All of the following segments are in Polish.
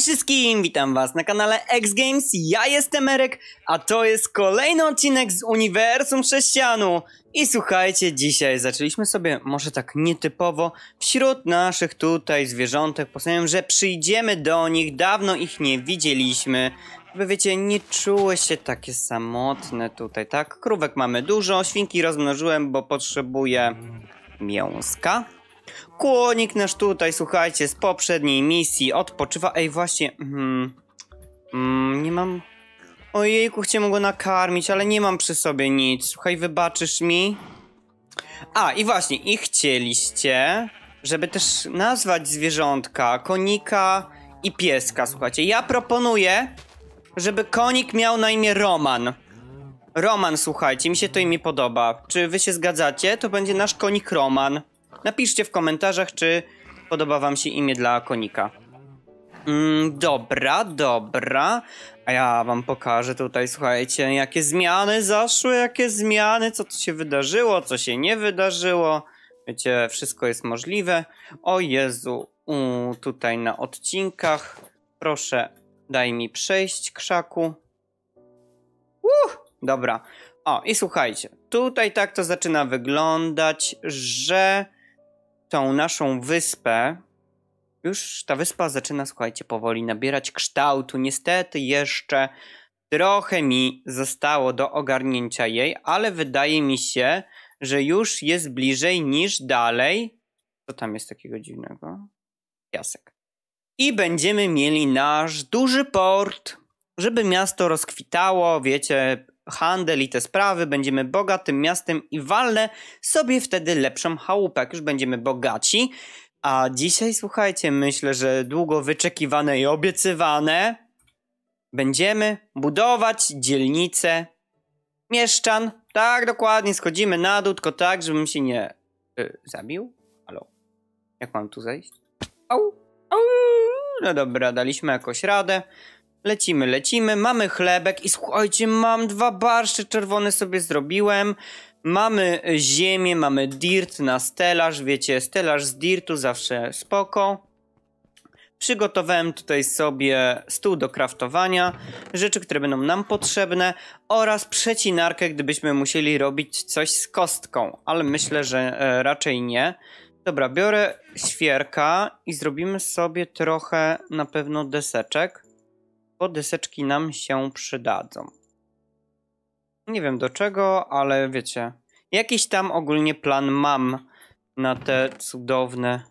wszystkim, witam was na kanale X Games, ja jestem Erek, a to jest kolejny odcinek z Uniwersum Sześcianu. I słuchajcie, dzisiaj zaczęliśmy sobie, może tak nietypowo, wśród naszych tutaj zwierzątek, postanowiłem, że przyjdziemy do nich, dawno ich nie widzieliśmy, żeby wiecie, nie czuły się takie samotne tutaj, tak? Krówek mamy dużo, świnki rozmnożyłem, bo potrzebuję mięska. Kłonik nasz tutaj, słuchajcie, z poprzedniej misji odpoczywa. Ej, właśnie, mm, mm, nie mam... Ojejku, chciałem go nakarmić, ale nie mam przy sobie nic. Słuchaj, wybaczysz mi? A, i właśnie, i chcieliście, żeby też nazwać zwierzątka, konika i pieska, słuchajcie. Ja proponuję, żeby konik miał na imię Roman. Roman, słuchajcie, mi się to imię podoba. Czy wy się zgadzacie? To będzie nasz konik Roman. Napiszcie w komentarzach, czy podoba wam się imię dla konika. Mm, dobra, dobra. A ja wam pokażę tutaj, słuchajcie, jakie zmiany zaszły, jakie zmiany, co tu się wydarzyło, co się nie wydarzyło. Wiecie, wszystko jest możliwe. O Jezu, U, tutaj na odcinkach. Proszę, daj mi przejść, krzaku. Uh, dobra. O, i słuchajcie, tutaj tak to zaczyna wyglądać, że tą naszą wyspę, już ta wyspa zaczyna, słuchajcie, powoli nabierać kształtu. Niestety jeszcze trochę mi zostało do ogarnięcia jej, ale wydaje mi się, że już jest bliżej niż dalej. Co tam jest takiego dziwnego? Piasek. I będziemy mieli nasz duży port, żeby miasto rozkwitało, wiecie, handel i te sprawy, będziemy bogatym miastem i walnę sobie wtedy lepszą chałupę, jak już będziemy bogaci. A dzisiaj, słuchajcie, myślę, że długo wyczekiwane i obiecywane będziemy budować dzielnicę mieszczan. Tak, dokładnie, schodzimy na dół, tylko tak, żebym się nie y, zabił. Halo? Jak mam tu zejść? Au, au. No dobra, daliśmy jakoś radę. Lecimy, lecimy, mamy chlebek i słuchajcie, mam dwa barszcze czerwone sobie zrobiłem. Mamy ziemię, mamy dirt na stelaż, wiecie, stelaż z dirtu zawsze spoko. Przygotowałem tutaj sobie stół do kraftowania, rzeczy, które będą nam potrzebne oraz przecinarkę, gdybyśmy musieli robić coś z kostką, ale myślę, że e, raczej nie. Dobra, biorę świerka i zrobimy sobie trochę na pewno deseczek bo deseczki nam się przydadzą. Nie wiem do czego, ale wiecie, jakiś tam ogólnie plan mam na te cudowne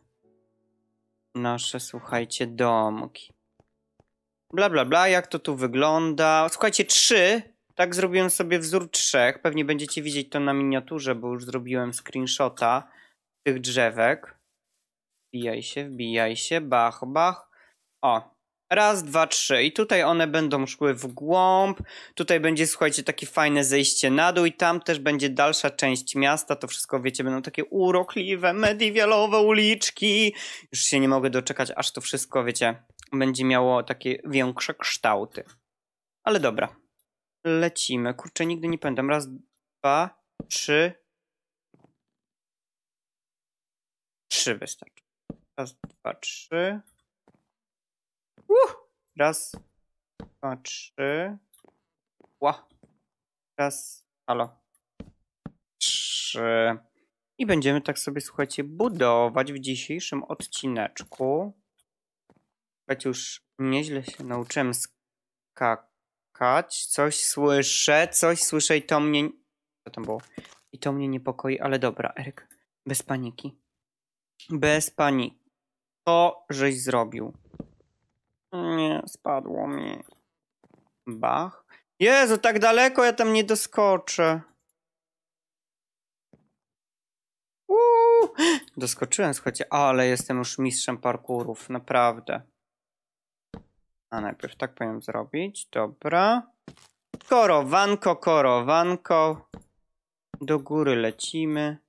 nasze, słuchajcie, domki. Bla, bla, bla, jak to tu wygląda. Słuchajcie, trzy, tak zrobiłem sobie wzór trzech. Pewnie będziecie widzieć to na miniaturze, bo już zrobiłem screenshota tych drzewek. Wbijaj się, wbijaj się, bach, bach. O, Raz, dwa, trzy. I tutaj one będą szły w głąb. Tutaj będzie, słuchajcie, takie fajne zejście na dół i tam też będzie dalsza część miasta. To wszystko, wiecie, będą takie urokliwe, mediwialowe uliczki. Już się nie mogę doczekać, aż to wszystko, wiecie, będzie miało takie większe kształty. Ale dobra. Lecimy. Kurczę, nigdy nie pamiętam. Raz, dwa, trzy. Trzy wystarczy. Raz, dwa, trzy. Uh, raz, dwa, trzy. Ła. Raz, halo. Trzy. I będziemy tak sobie, słuchajcie, budować w dzisiejszym odcineczku. Słuchajcie, już nieźle się nauczyłem skakać. Coś słyszę, coś słyszę i to mnie... Co tam było? I to mnie niepokoi, ale dobra, Eryk. Bez paniki. Bez paniki. To żeś zrobił. Nie, spadło mi. Bach. Jezu, tak daleko ja tam nie doskoczę. Uuu. Doskoczyłem, słuchajcie, ale jestem już mistrzem parkurów, naprawdę. A najpierw tak powinien zrobić, dobra. Korowanko, korowanko. Do góry lecimy.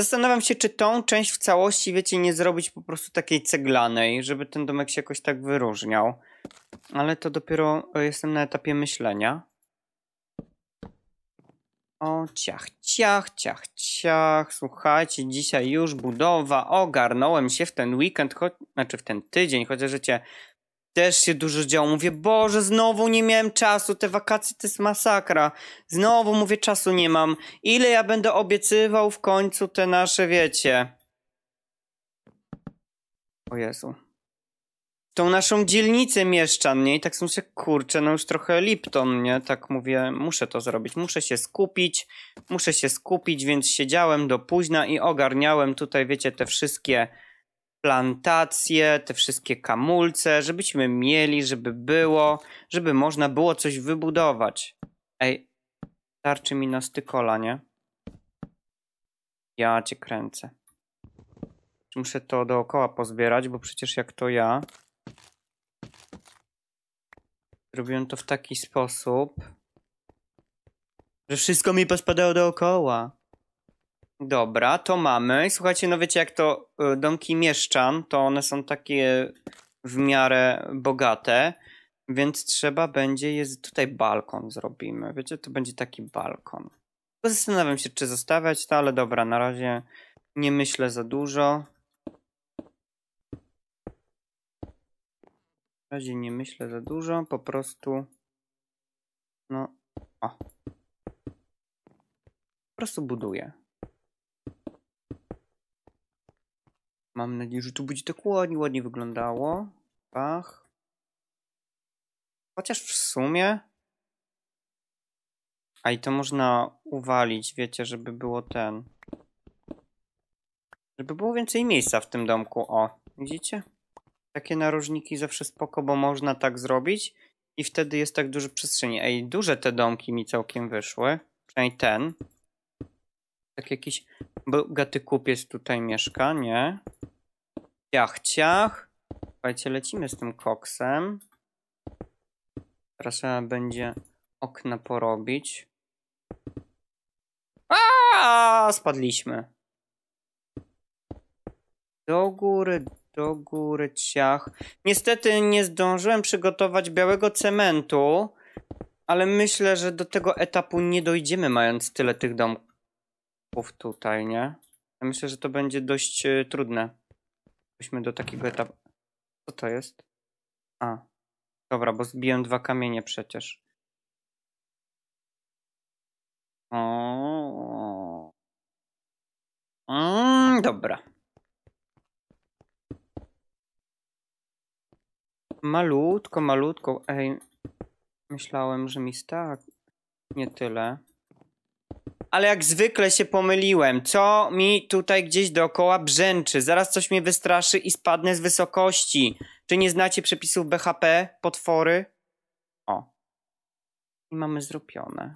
Zastanawiam się, czy tą część w całości, wiecie, nie zrobić po prostu takiej ceglanej, żeby ten domek się jakoś tak wyróżniał. Ale to dopiero e, jestem na etapie myślenia. O, ciach, ciach, ciach, ciach. Słuchajcie, dzisiaj już budowa. Ogarnąłem się w ten weekend, choć, znaczy w ten tydzień, chociaż życie też się dużo działo. Mówię, Boże, znowu nie miałem czasu, te wakacje to jest masakra. Znowu, mówię, czasu nie mam. Ile ja będę obiecywał w końcu te nasze, wiecie... O Jezu. Tą naszą dzielnicę mieszczan, nie? I tak sobie kurczę, no już trochę Lipton, nie? Tak mówię, muszę to zrobić, muszę się skupić, muszę się skupić, więc siedziałem do późna i ogarniałem tutaj, wiecie, te wszystkie plantacje, te wszystkie kamulce, żebyśmy mieli, żeby było, żeby można było coś wybudować. Ej, starczy mi na stykola, nie? Ja cię kręcę. Muszę to dookoła pozbierać, bo przecież jak to ja... Zrobiłem to w taki sposób, że wszystko mi pospadało dookoła. Dobra, to mamy. Słuchajcie, no wiecie jak to y, domki mieszczan, to one są takie w miarę bogate, więc trzeba będzie jest Tutaj balkon zrobimy, wiecie, to będzie taki balkon. Zastanawiam się, czy zostawiać to, ale dobra, na razie nie myślę za dużo. Na razie nie myślę za dużo, po prostu... No... O. Po prostu buduję. Mam nadzieję, że tu będzie tak ładnie, ładnie wyglądało. Pach. Chociaż w sumie... A i to można uwalić, wiecie, żeby było ten... Żeby było więcej miejsca w tym domku, o. Widzicie? Takie narożniki zawsze spoko, bo można tak zrobić. I wtedy jest tak dużo przestrzeni. Ej, duże te domki mi całkiem wyszły. Przynajmniej ten. Tak jakiś... Bo gaty kupiec tutaj mieszka, nie? Ciach, ciach. Słuchajcie, lecimy z tym koksem. Teraz trzeba będzie okna porobić. A, spadliśmy. Do góry, do góry, ciach. Niestety nie zdążyłem przygotować białego cementu, ale myślę, że do tego etapu nie dojdziemy, mając tyle tych domków tutaj, nie? myślę, że to będzie dość e, trudne. Byśmy do takiego etapu... Co to jest? A. Dobra, bo zbiłem dwa kamienie przecież. O. Mm, dobra. Malutko, malutko. Ej, myślałem, że mi tak. Nie tyle ale jak zwykle się pomyliłem. Co mi tutaj gdzieś dookoła brzęczy? Zaraz coś mnie wystraszy i spadnę z wysokości. Czy nie znacie przepisów BHP? Potwory? O. I mamy zrobione.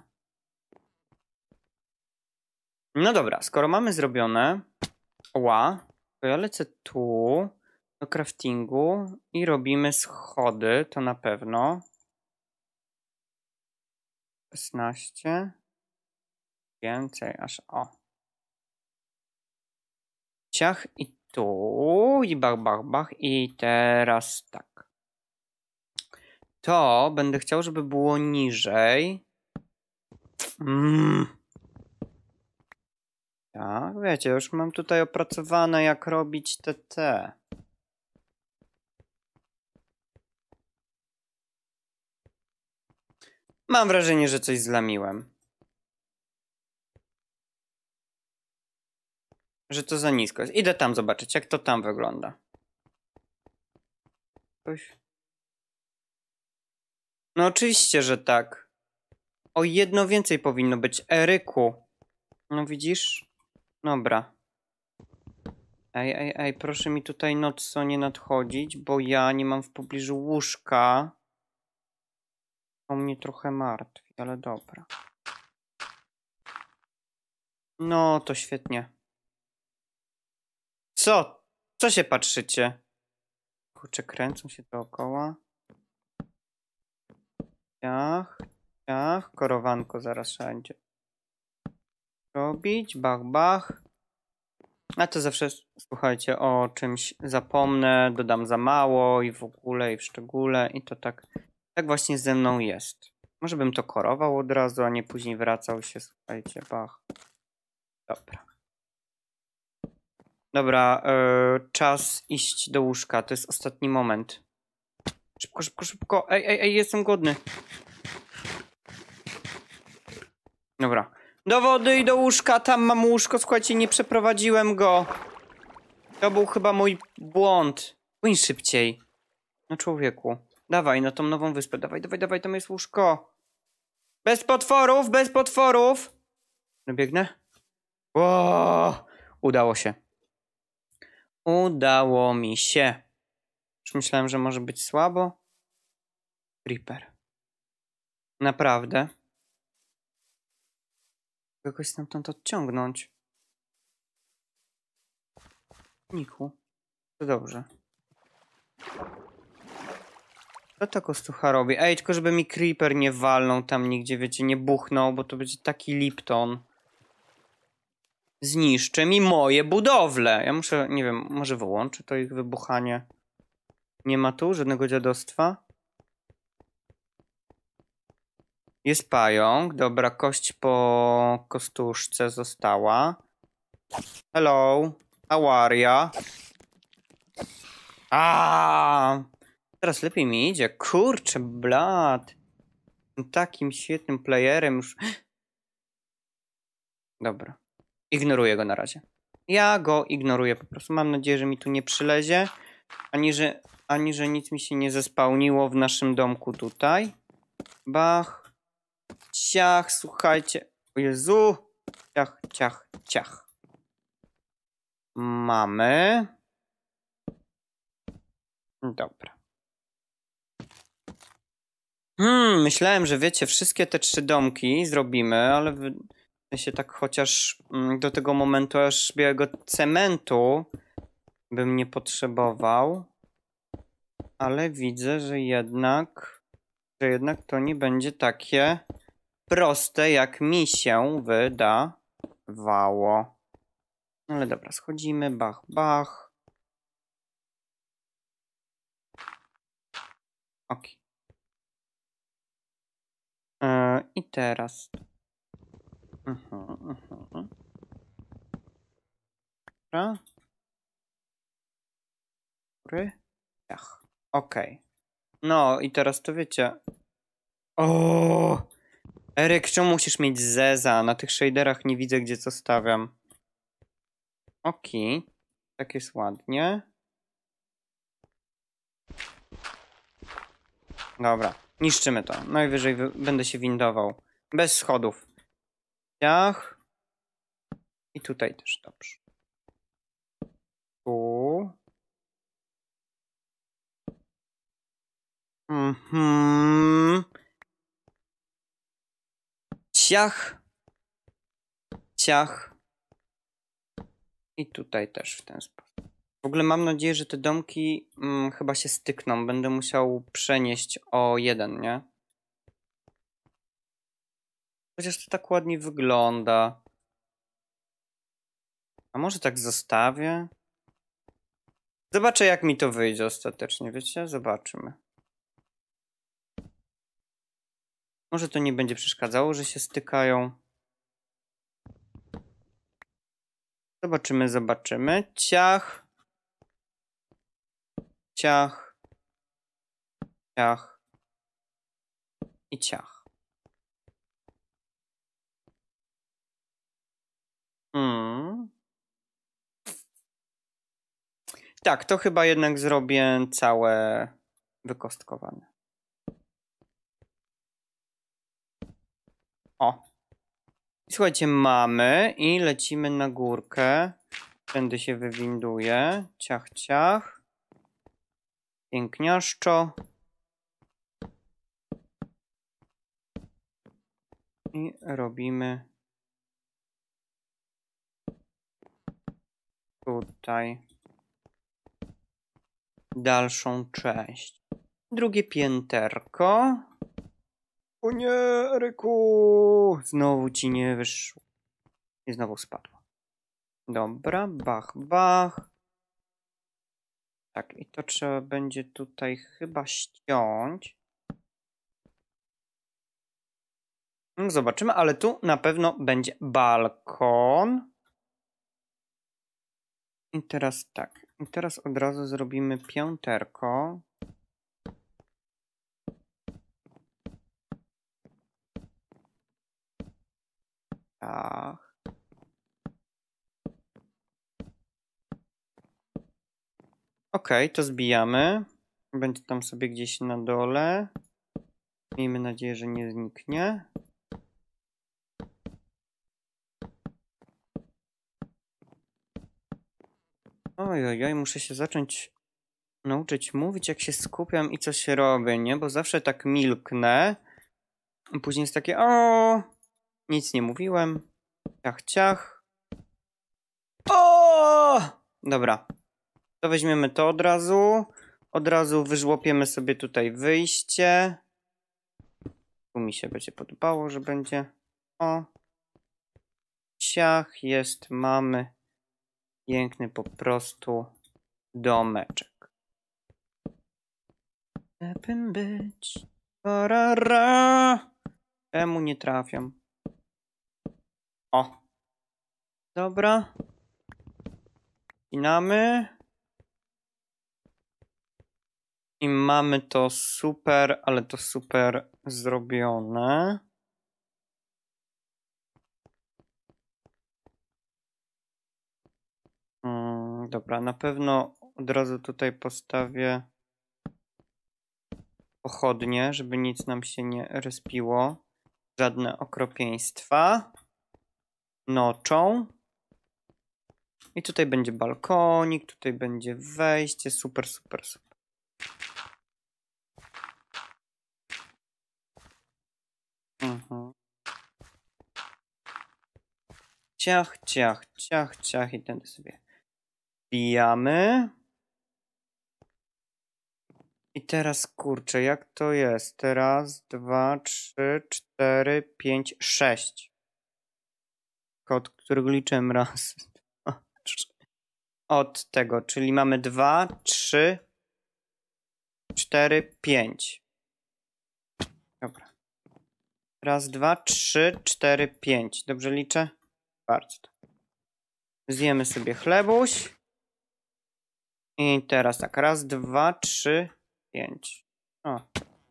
No dobra, skoro mamy zrobione, ła, to ja lecę tu do craftingu i robimy schody, to na pewno. 16 więcej aż o. Ciach i tu, i bach, bach, bach, i teraz tak. To będę chciał, żeby było niżej. Mm. Tak, wiecie, już mam tutaj opracowane, jak robić TT. Mam wrażenie, że coś zlamiłem. Że to za nisko jest. Idę tam zobaczyć, jak to tam wygląda. No oczywiście, że tak. O jedno więcej powinno być. Eryku. No widzisz? Dobra. Ej, ej, ej, proszę mi tutaj nocą nie nadchodzić, bo ja nie mam w pobliżu łóżka. To mnie trochę martwi, ale dobra. No, to świetnie. Co? Co się patrzycie? Kurczę, kręcą się dookoła. Ciach, ciach, korowanko zaraz będzie Robić, bach, bach. A to zawsze, słuchajcie, o czymś zapomnę, dodam za mało i w ogóle, i w szczególe. I to tak, tak właśnie ze mną jest. Może bym to korował od razu, a nie później wracał się, słuchajcie, bach. Dobra. Dobra, e, czas iść do łóżka. To jest ostatni moment. Szybko, szybko, szybko. Ej, ej, ej, jestem głodny. Dobra. Do wody i do łóżka. Tam mam łóżko. Słuchajcie, nie przeprowadziłem go. To był chyba mój błąd. Płyń szybciej. No człowieku. Dawaj, na no, tą nową wyspę. Dawaj, dawaj, dawaj. Tam jest łóżko. Bez potworów, bez potworów. No biegnę. Wow, udało się. Udało mi się. Już myślałem, że może być słabo. Creeper. Naprawdę. Kogoś stamtąd odciągnąć. Niku. To dobrze. Co to kostucha robi? Ej, tylko żeby mi creeper nie walnął tam nigdzie, wiecie, nie buchnął, bo to będzie taki Lipton zniszczy mi moje budowle. Ja muszę, nie wiem, może wyłączę to ich wybuchanie. Nie ma tu żadnego dziadostwa. Jest pająk, dobra, kość po kostuszce została. Hello, how are ya? Aaaa! Teraz lepiej mi idzie, kurczę blad. Takim świetnym playerem już... Dobra. Ignoruję go na razie. Ja go ignoruję po prostu. Mam nadzieję, że mi tu nie przylezie, ani że, ani że nic mi się nie zespałniło w naszym domku tutaj. Bach. Ciach, słuchajcie. O Jezu. Ciach, ciach, ciach. Mamy. Dobra. Hmm, myślałem, że wiecie, wszystkie te trzy domki zrobimy, ale... Wy się tak chociaż mm, do tego momentu aż białego cementu bym nie potrzebował. Ale widzę, że jednak, że jednak to nie będzie takie proste, jak mi się wydawało. No ale dobra, schodzimy, bach, bach. Ok. Yy, I teraz Aha, aha. Dobra. Góry. Ach, okej. Okay. No i teraz to wiecie. O, Eryk, czemu musisz mieć zeza? Na tych shaderach nie widzę, gdzie co stawiam. Oki. Tak jest ładnie. Dobra, niszczymy to. Najwyżej będę się windował. Bez schodów dniach. I tutaj też dobrze. Tu. Mhm. Ciach. Ciach. I tutaj też w ten sposób. W ogóle mam nadzieję, że te domki mm, chyba się stykną. Będę musiał przenieść o jeden, nie? Chociaż to tak ładnie wygląda. A może tak zostawię? Zobaczę jak mi to wyjdzie ostatecznie, wiecie? Zobaczymy. Może to nie będzie przeszkadzało, że się stykają. Zobaczymy, zobaczymy. Ciach. Ciach. Ciach. I ciach. Tak, to chyba jednak zrobię całe wykostkowane. O. Słuchajcie, mamy i lecimy na górkę. Tędy się wywinduje. Ciach, ciach. Piękniaszczo. I robimy tutaj dalszą część. Drugie pięterko. O nie, Eryku! Znowu ci nie wyszło. I znowu spadło. Dobra, bach, bach. Tak, i to trzeba będzie tutaj chyba ściąć. No, zobaczymy, ale tu na pewno będzie balkon. I teraz tak. I teraz od razu zrobimy piąterko. Tak. Ok, to zbijamy. Będzie tam sobie gdzieś na dole. Miejmy nadzieję, że nie zniknie. Ojojoj, muszę się zacząć nauczyć mówić, jak się skupiam i co się robi nie? Bo zawsze tak milknę. Później jest takie, o, nic nie mówiłem. Ciach, ciach. O! Dobra. To weźmiemy to od razu. Od razu wyżłopiemy sobie tutaj wyjście. Tu mi się będzie podobało, że będzie. O. Ciach, jest, mamy piękny po prostu domeczek. Lepym być. Tarara. Temu nie trafiam. O. Dobra. Inamy. I mamy to super, ale to super zrobione. Dobra, na pewno od razu tutaj postawię pochodnie, żeby nic nam się nie respiło. Żadne okropieństwa. Noczą. I tutaj będzie balkonik, tutaj będzie wejście. Super, super, super. Mhm. Ciach, ciach, ciach, ciach i ten sobie Wbijamy. I teraz kurczę, jak to jest? Teraz dwa, trzy, cztery, pięć, sześć. Kod, którego liczyłem raz. Od tego, czyli mamy dwa, trzy, cztery, pięć. Dobra. Raz, dwa, trzy, cztery, pięć. Dobrze liczę? Bardzo. Zjemy sobie chlebuś. I teraz tak, raz, dwa, trzy, pięć. O,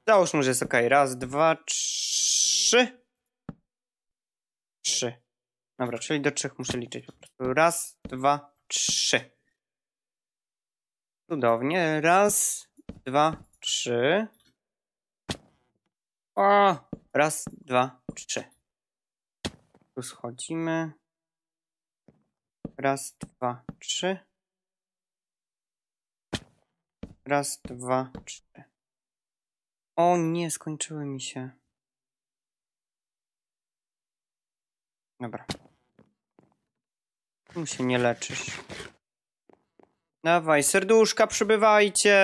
załóżmy, że jest ok. Raz, dwa, trzy. Trzy. Dobra, czyli do trzech muszę liczyć po prostu. Raz, dwa, trzy. Cudownie. Raz, dwa, trzy. O! Raz, dwa, trzy. Tu schodzimy. Raz, dwa, trzy. Raz, dwa, trzy. O nie, skończyły mi się. Dobra. Tu się nie leczysz. Dawaj, serduszka, przybywajcie!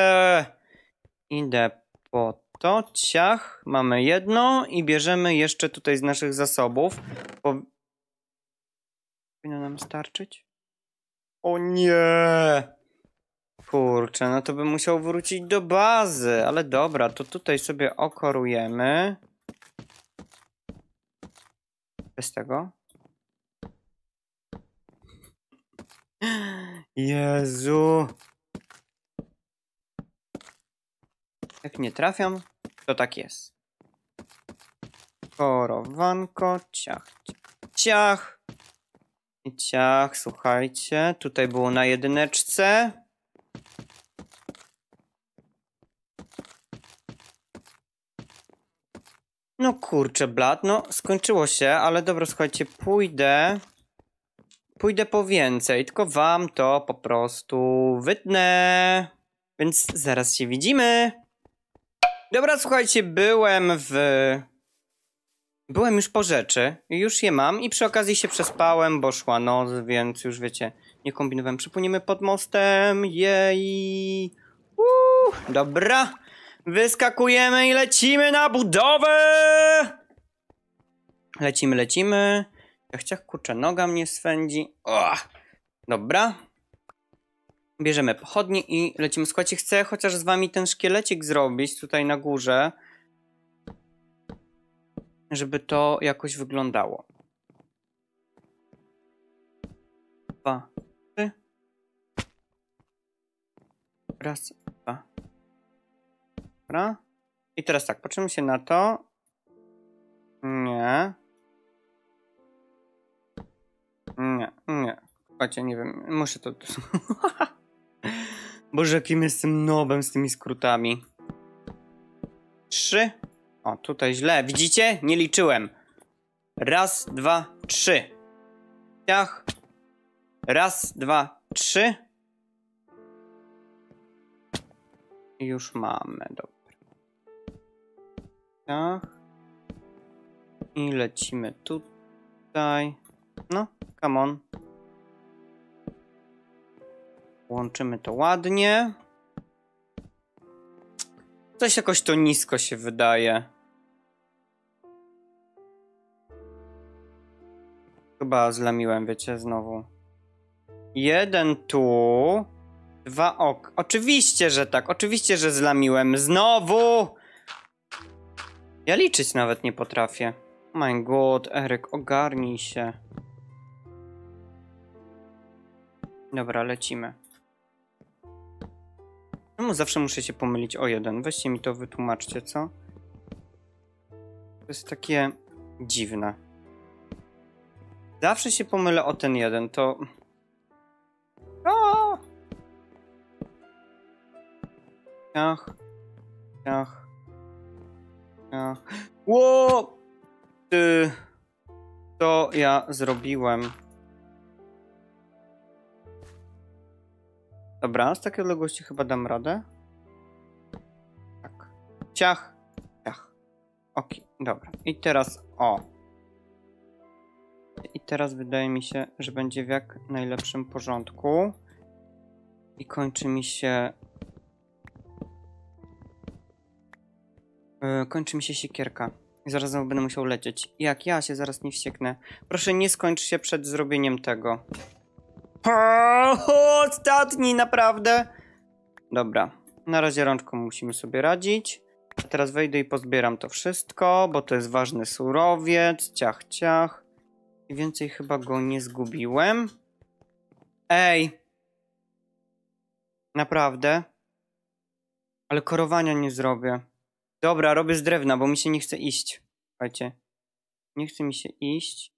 Idę po to, ciach. Mamy jedno i bierzemy jeszcze tutaj z naszych zasobów. Bo... Powinno nam starczyć? O nie! Kurczę, no to bym musiał wrócić do bazy, ale dobra, to tutaj sobie okorujemy. Bez tego. Jezu. Jak nie trafiam, to tak jest. Korowanko, ciach, ciach. I ciach, słuchajcie, tutaj było na jedyneczce. No kurczę blat, no skończyło się, ale dobra słuchajcie, pójdę... Pójdę po więcej, tylko wam to po prostu wytnę. Więc zaraz się widzimy. Dobra słuchajcie, byłem w... Byłem już po rzeczy, już je mam i przy okazji się przespałem, bo szła noc, więc już wiecie... Nie kombinowałem. Przypłyniemy pod mostem. Jej. Uuu, dobra. Wyskakujemy i lecimy na budowę! Lecimy, lecimy. Ciach, ciach, kurczę, noga mnie swędzi. O, dobra. Bierzemy pochodnie i lecimy. Słuchajcie, chcę chociaż z wami ten szkielecik zrobić tutaj na górze. Żeby to jakoś wyglądało. Raz, dwa. Dobra. I teraz tak, patrzymy się na to. Nie. Nie, nie. Słuchajcie, nie wiem, muszę to... Boże, jakim jestem nobem z tymi skrótami. Trzy. O, tutaj źle. Widzicie? Nie liczyłem. Raz, dwa, trzy. Ciach. Raz, dwa, trzy. Już mamy, dobra. Tak. I lecimy tutaj. No, come on. Łączymy to ładnie. Coś jakoś to nisko się wydaje. Chyba zlamiłem, wiecie, znowu. Jeden tu. Dwa ok. Oczywiście, że tak. Oczywiście, że zlamiłem. Znowu! Ja liczyć nawet nie potrafię. Oh my god, Eryk, ogarnij się. Dobra, lecimy. Czemu zawsze muszę się pomylić o jeden? Weźcie mi to wytłumaczcie, co? To jest takie dziwne. Zawsze się pomylę o ten jeden, to... Ciach. Ciach. Ciach. Ło! Ty. To ja zrobiłem. Dobra, z takiej odległości chyba dam radę. Tak. Ciach. Ciach. Ok, dobra. I teraz o. I teraz wydaje mi się, że będzie w jak najlepszym porządku. I kończy mi się E, kończy mi się siekierka. Zaraz będę musiał lecieć. Jak ja się zaraz nie wścieknę. Proszę nie skończ się przed zrobieniem tego. ostatni, naprawdę! Dobra, na razie rączką musimy sobie radzić. Teraz wejdę i pozbieram to wszystko, bo to jest ważny surowiec, ciach, ciach. I więcej chyba go nie zgubiłem. Ej! Naprawdę? Ale korowania nie zrobię. Dobra, robię z drewna, bo mi się nie chce iść. Słuchajcie. Nie chce mi się iść.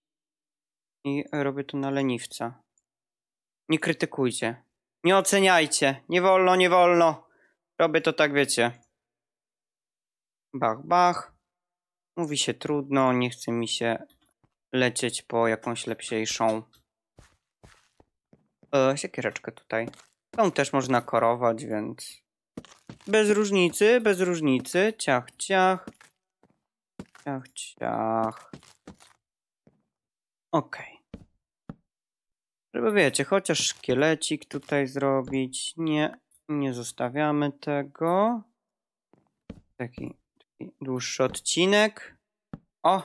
I robię to na leniwca. Nie krytykujcie. Nie oceniajcie. Nie wolno, nie wolno. Robię to tak, wiecie. Bach, bach. Mówi się trudno, nie chce mi się lecieć po jakąś lepsiejszą e, siekiereczkę tutaj. Tą też można korować, więc bez różnicy, bez różnicy. Ciach, ciach. Ciach, ciach. Okej. Okay. Żeby wiecie, chociaż szkielecik tutaj zrobić. Nie, nie zostawiamy tego. Taki, taki dłuższy odcinek. O!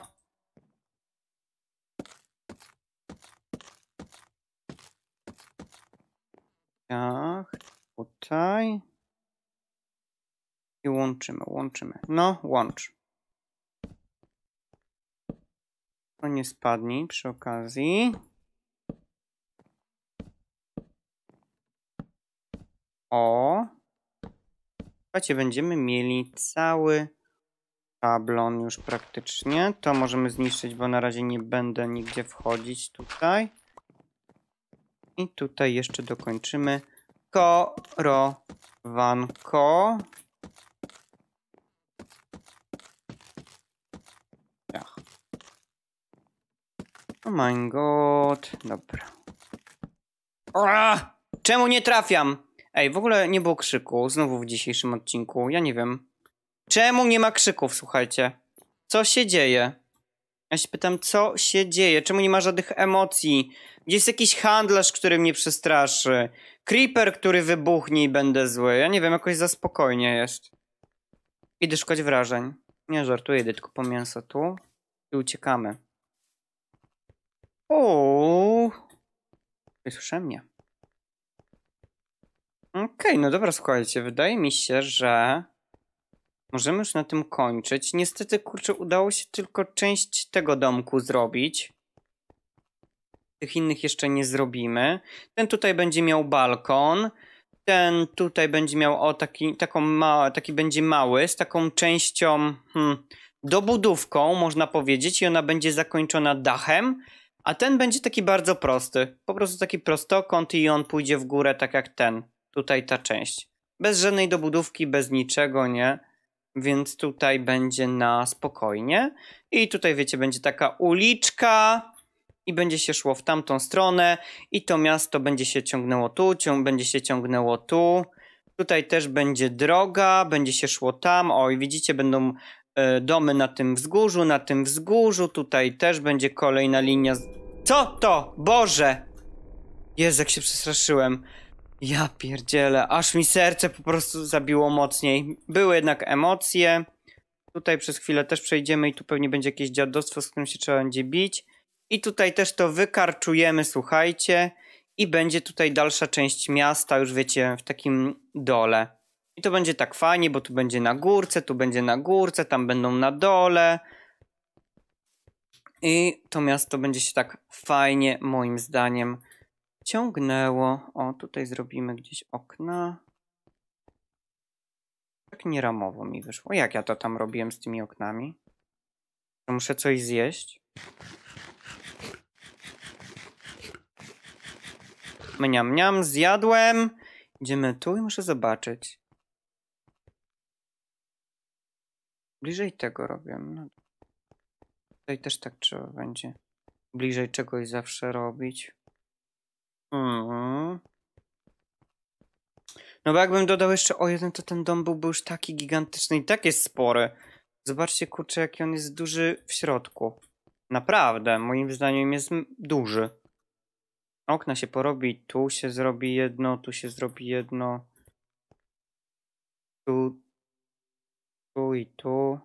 Ciach, tutaj. I łączymy, łączymy. No, łącz. To nie spadnij przy okazji. O. Słuchajcie, będziemy mieli cały szablon już praktycznie. To możemy zniszczyć, bo na razie nie będę nigdzie wchodzić tutaj. I tutaj jeszcze dokończymy korowanko. Oh my god. Dobra. Czemu nie trafiam? Ej, w ogóle nie było krzyku. Znowu w dzisiejszym odcinku. Ja nie wiem. Czemu nie ma krzyków, słuchajcie? Co się dzieje? Ja się pytam, co się dzieje? Czemu nie ma żadnych emocji? Gdzie jest jakiś handlarz, który mnie przestraszy? Creeper, który wybuchnie i będę zły. Ja nie wiem, jakoś za spokojnie jest. Idę szukać wrażeń. Nie żartuję, idę tylko po mięso tu i uciekamy. O, Słyszę mnie. Okej, okay, no dobra, słuchajcie, wydaje mi się, że możemy już na tym kończyć. Niestety, kurczę, udało się tylko część tego domku zrobić. Tych innych jeszcze nie zrobimy. Ten tutaj będzie miał balkon. Ten tutaj będzie miał, o, taki, taką ma, taki będzie mały, z taką częścią, hmm, dobudówką, można powiedzieć, i ona będzie zakończona dachem. A ten będzie taki bardzo prosty. Po prostu taki prostokąt i on pójdzie w górę tak jak ten. Tutaj ta część. Bez żadnej dobudówki, bez niczego, nie? Więc tutaj będzie na spokojnie. I tutaj wiecie, będzie taka uliczka i będzie się szło w tamtą stronę i to miasto będzie się ciągnęło tu, będzie się ciągnęło tu. Tutaj też będzie droga, będzie się szło tam. Oj, widzicie, będą E, domy na tym wzgórzu, na tym wzgórzu, tutaj też będzie kolejna linia. Co to? Boże! Jezu, jak się przestraszyłem. Ja pierdzielę, aż mi serce po prostu zabiło mocniej. Były jednak emocje. Tutaj przez chwilę też przejdziemy i tu pewnie będzie jakieś dziadostwo, z którym się trzeba będzie bić. I tutaj też to wykarczujemy, słuchajcie. I będzie tutaj dalsza część miasta, już wiecie, w takim dole. I to będzie tak fajnie, bo tu będzie na górce, tu będzie na górce, tam będą na dole. I to miasto będzie się tak fajnie, moim zdaniem, ciągnęło. O, tutaj zrobimy gdzieś okna. Tak nieramowo mi wyszło. Jak ja to tam robiłem z tymi oknami? muszę coś zjeść. Mniam, mniam, zjadłem. Idziemy tu i muszę zobaczyć. Bliżej tego robię. No. Tutaj też tak trzeba będzie. Bliżej czegoś zawsze robić. Mm. No bo jakbym dodał jeszcze o jeden, to ten dom byłby już taki gigantyczny i tak jest spory. Zobaczcie, kurczę, jaki on jest duży w środku. Naprawdę, moim zdaniem jest duży. Okna się porobi, tu się zrobi jedno, tu się zrobi jedno. Tu tu i tu.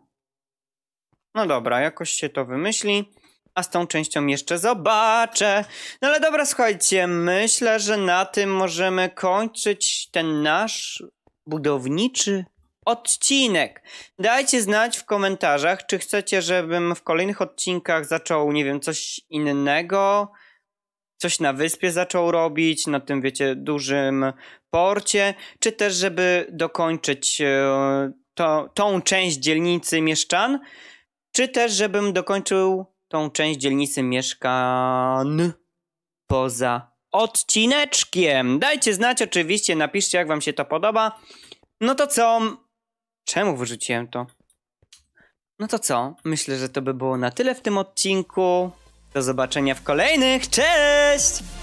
No dobra, jakoś się to wymyśli. A z tą częścią jeszcze zobaczę. No ale dobra, słuchajcie, myślę, że na tym możemy kończyć ten nasz budowniczy odcinek. Dajcie znać w komentarzach, czy chcecie, żebym w kolejnych odcinkach zaczął, nie wiem, coś innego, coś na wyspie zaczął robić, na tym, wiecie, dużym porcie, czy też, żeby dokończyć. Yy, to, tą część dzielnicy mieszczan, czy też żebym dokończył tą część dzielnicy mieszkan poza odcineczkiem. Dajcie znać oczywiście, napiszcie jak wam się to podoba. No to co? Czemu wyrzuciłem to? No to co? Myślę, że to by było na tyle w tym odcinku. Do zobaczenia w kolejnych. Cześć!